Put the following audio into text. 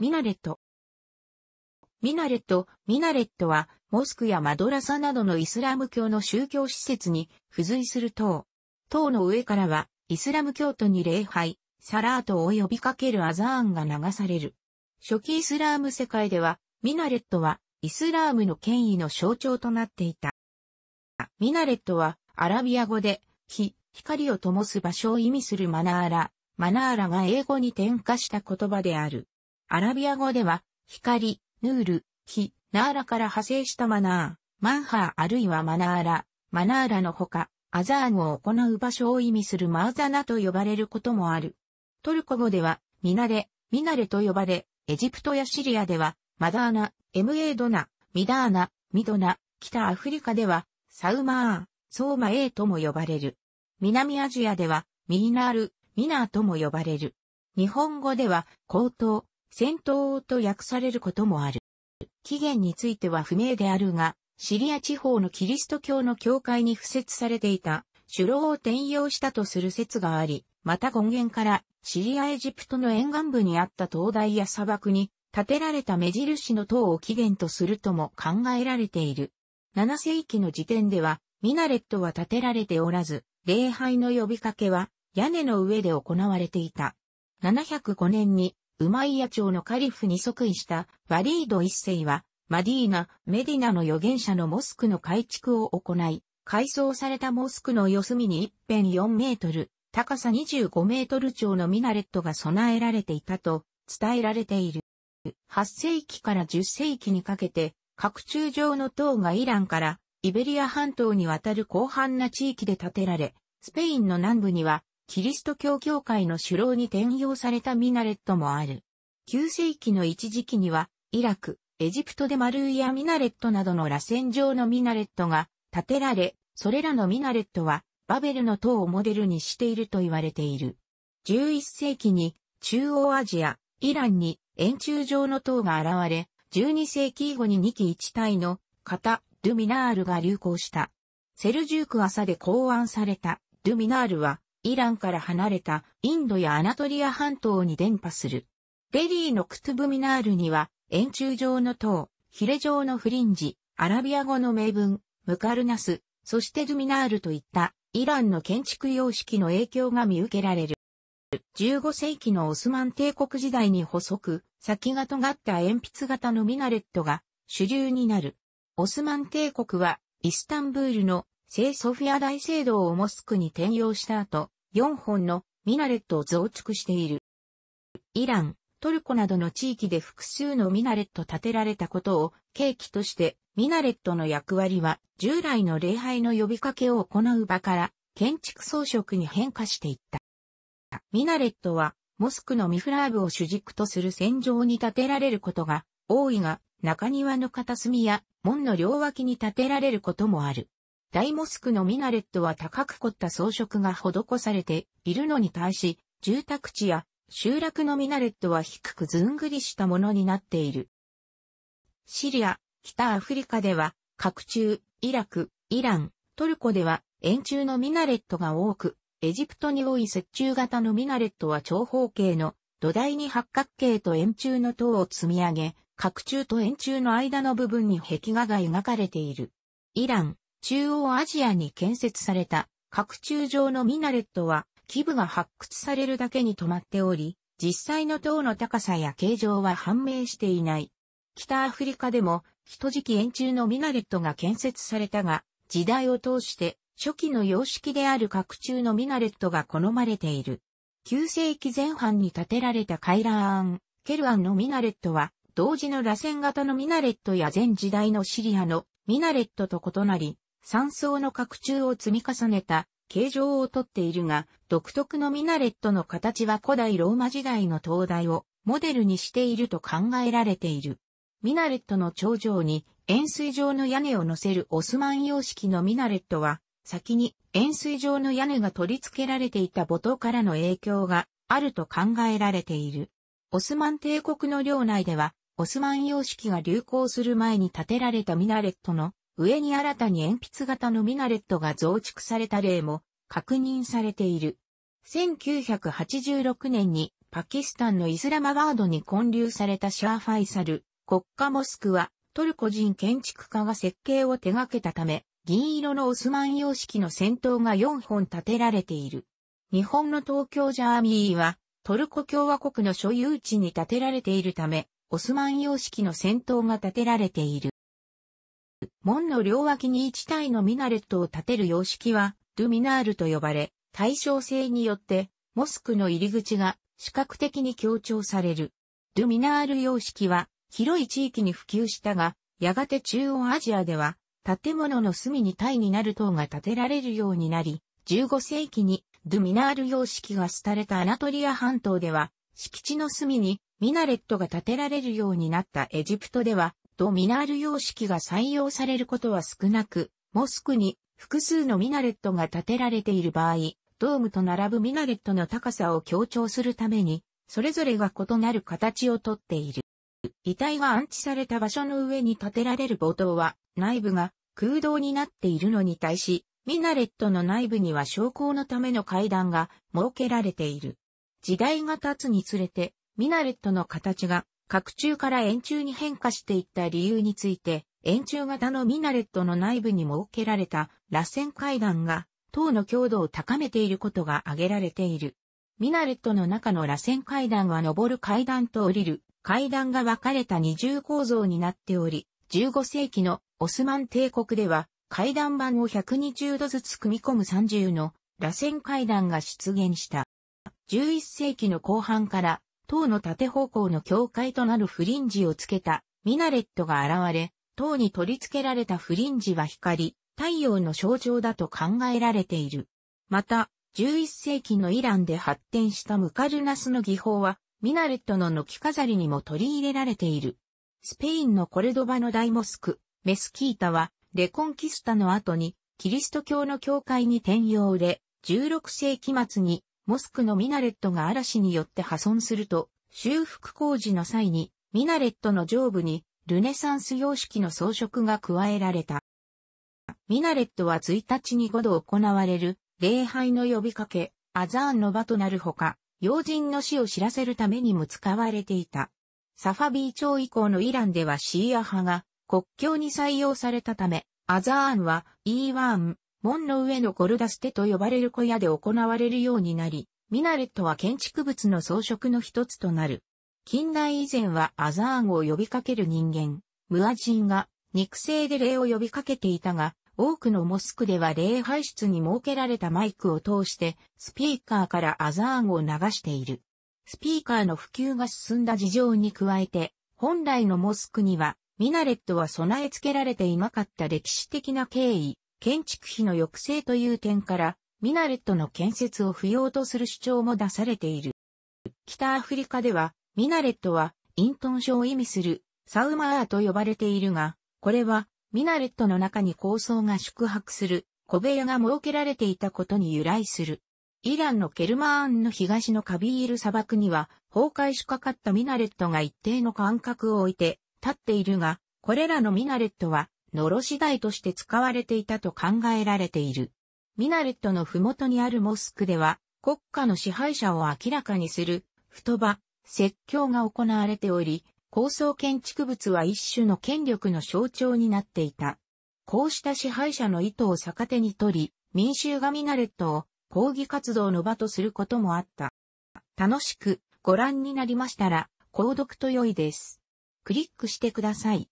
ミナレット。ミナレット、ミナレットは、モスクやマドラサなどのイスラム教の宗教施設に付随する塔。塔の上からは、イスラム教徒に礼拝、サラートを呼びかけるアザーンが流される。初期イスラーム世界では、ミナレットは、イスラームの権威の象徴となっていた。ミナレットは、アラビア語で、火、光を灯す場所を意味するマナーラ、マナーラが英語に転化した言葉である。アラビア語では、光、ヌール、ヒ、ナーラから派生したマナー、マンハーあるいはマナーラ、マナーラのほか、アザーンを行う場所を意味するマーザナと呼ばれることもある。トルコ語では、ミナレ、ミナレと呼ばれ、エジプトやシリアでは、マダーナ、エムエードナ、ミダーナ、ミドナ、北アフリカでは、サウマー、ソーマエーとも呼ばれる。南アジアでは、ミーナール、ミナーとも呼ばれる。日本語では、高等、戦闘王と訳されることもある。起源については不明であるが、シリア地方のキリスト教の教会に付設されていた、首楼を転用したとする説があり、また根源からシリアエジプトの沿岸部にあった灯台や砂漠に建てられた目印の塔を起源とするとも考えられている。7世紀の時点ではミナレットは建てられておらず、礼拝の呼びかけは屋根の上で行われていた。705年にウマイヤ朝のカリフに即位したワリード一世は、マディーナ、メディナの預言者のモスクの改築を行い、改装されたモスクの四隅に一辺4メートル、高さ25メートル超のミナレットが備えられていたと伝えられている。8世紀から10世紀にかけて、各中上の塔がイランからイベリア半島に渡る広範な地域で建てられ、スペインの南部にはキリスト教教会の首脳に転用されたミナレットもある。9世紀の一時期には、イラク、エジプトでマルーやミナレットなどの螺旋状のミナレットが建てられ、それらのミナレットはバベルの塔をモデルにしていると言われている。11世紀に中央アジア、イランに円柱状の塔が現れ、12世紀以後に2期1体の型、ルミナールが流行した。セルジューク朝で考案されたゥミナールはイランから離れたインドやアナトリア半島に伝播する。デリーのクトゥブミナールには、円柱状の塔、ヒレ状のフリンジ、アラビア語の名文、ムカルナス、そしてドゥミナールといったイランの建築様式の影響が見受けられる。15世紀のオスマン帝国時代に細く、先が尖った鉛筆型のミナレットが主流になる。オスマン帝国はイスタンブールの聖ソフィア大聖堂をモスクに転用した後、4本のミナレットを増築している。イラン、トルコなどの地域で複数のミナレット建てられたことを契機として、ミナレットの役割は従来の礼拝の呼びかけを行う場から建築装飾に変化していった。ミナレットはモスクのミフラーブを主軸とする戦場に建てられることが多いが、中庭の片隅や門の両脇に建てられることもある。大モスクのミナレットは高く凝った装飾が施されているのに対し、住宅地や集落のミナレットは低くずんぐりしたものになっている。シリア、北アフリカでは、拡中、イラク、イラン、トルコでは、円柱のミナレットが多く、エジプトに多い石柱型のミナレットは長方形の土台に八角形と円柱の塔を積み上げ、角柱と円柱の間の部分に壁画が描かれている。イラン、中央アジアに建設された拡柱状のミナレットは基部が発掘されるだけに止まっており、実際の塔の高さや形状は判明していない。北アフリカでも、人時期円柱のミナレットが建設されたが、時代を通して初期の様式である拡柱のミナレットが好まれている。9世紀前半に建てられたカイラーアン、ケルアンのミナレットは、同時の螺旋型のミナレットや前時代のシリアのミナレットと異なり、三層の角柱を積み重ねた形状をとっているが、独特のミナレットの形は古代ローマ時代の灯台をモデルにしていると考えられている。ミナレットの頂上に円錐状の屋根を乗せるオスマン様式のミナレットは、先に円錐状の屋根が取り付けられていた母島からの影響があると考えられている。オスマン帝国の領内では、オスマン様式が流行する前に建てられたミナレットの上に新たに鉛筆型のミナレットが増築された例も確認されている。1986年にパキスタンのイスラマバードに建立されたシャーファイサル国家モスクはトルコ人建築家が設計を手掛けたため銀色のオスマン様式の戦闘が4本建てられている。日本の東京ジャーミーはトルコ共和国の所有地に建てられているためオスマン様式の戦闘が建てられている。門の両脇に一体のミナレットを建てる様式は、ルミナールと呼ばれ、対称性によって、モスクの入り口が視覚的に強調される。ルミナール様式は、広い地域に普及したが、やがて中央アジアでは、建物の隅に体になる塔が建てられるようになり、15世紀にドゥミナール様式が廃れたアナトリア半島では、敷地の隅にミナレットが建てられるようになったエジプトでは、とミナール様式が採用されることは少なく、モスクに複数のミナレットが建てられている場合、ドームと並ぶミナレットの高さを強調するために、それぞれが異なる形をとっている。遺体が安置された場所の上に建てられる冒塔は、内部が空洞になっているのに対し、ミナレットの内部には昇降のための階段が設けられている。時代が経つにつれて、ミナレットの形が角柱から円柱に変化していった理由について、円柱型のミナレットの内部に設けられた螺旋階段が塔の強度を高めていることが挙げられている。ミナレットの中の螺旋階段は上る階段と降りる階段が分かれた二重構造になっており、15世紀のオスマン帝国では階段板を120度ずつ組み込む30の螺旋階段が出現した。11世紀の後半から塔の縦方向の境界となるフリンジをつけたミナレットが現れ、塔に取り付けられたフリンジは光、太陽の象徴だと考えられている。また、11世紀のイランで発展したムカルナスの技法は、ミナレットの軒飾りにも取り入れられている。スペインのコルドバの大モスク、メスキータは、レコンキスタの後に、キリスト教の教会に転用で、16世紀末にモスクのミナレットが嵐によって破損すると、修復工事の際に、ミナレットの上部に、ルネサンス様式の装飾が加えられた。ミナレットは1日に5度行われる、礼拝の呼びかけ、アザーンの場となるほか、要人の死を知らせるためにも使われていた。サファビー朝以降のイランではシーア派が国境に採用されたため、アザーンはイーワン、門の上のゴルダステと呼ばれる小屋で行われるようになり、ミナレットは建築物の装飾の一つとなる。近代以前はアザーンを呼びかける人間、ムアジンが肉声で礼を呼びかけていたが、多くのモスクでは礼拝室に設けられたマイクを通してスピーカーからアザーンを流している。スピーカーの普及が進んだ事情に加えて、本来のモスクにはミナレットは備え付けられていなかった歴史的な経緯、建築費の抑制という点から、ミナレットの建設を不要とする主張も出されている。北アフリカでは、ミナレットは、イントン書を意味する、サウマアーと呼ばれているが、これは、ミナレットの中に構想が宿泊する、小部屋が設けられていたことに由来する。イランのケルマーンの東のカビール砂漠には、崩壊しかかったミナレットが一定の間隔を置いて、立っているが、これらのミナレットは、のろし台として使われていたと考えられている。ミナレットの麓にあるモスクでは、国家の支配者を明らかにする、太場、説教が行われており、高層建築物は一種の権力の象徴になっていた。こうした支配者の意図を逆手に取り、民衆がミナレットを抗議活動の場とすることもあった。楽しくご覧になりましたら、購読と良いです。クリックしてください。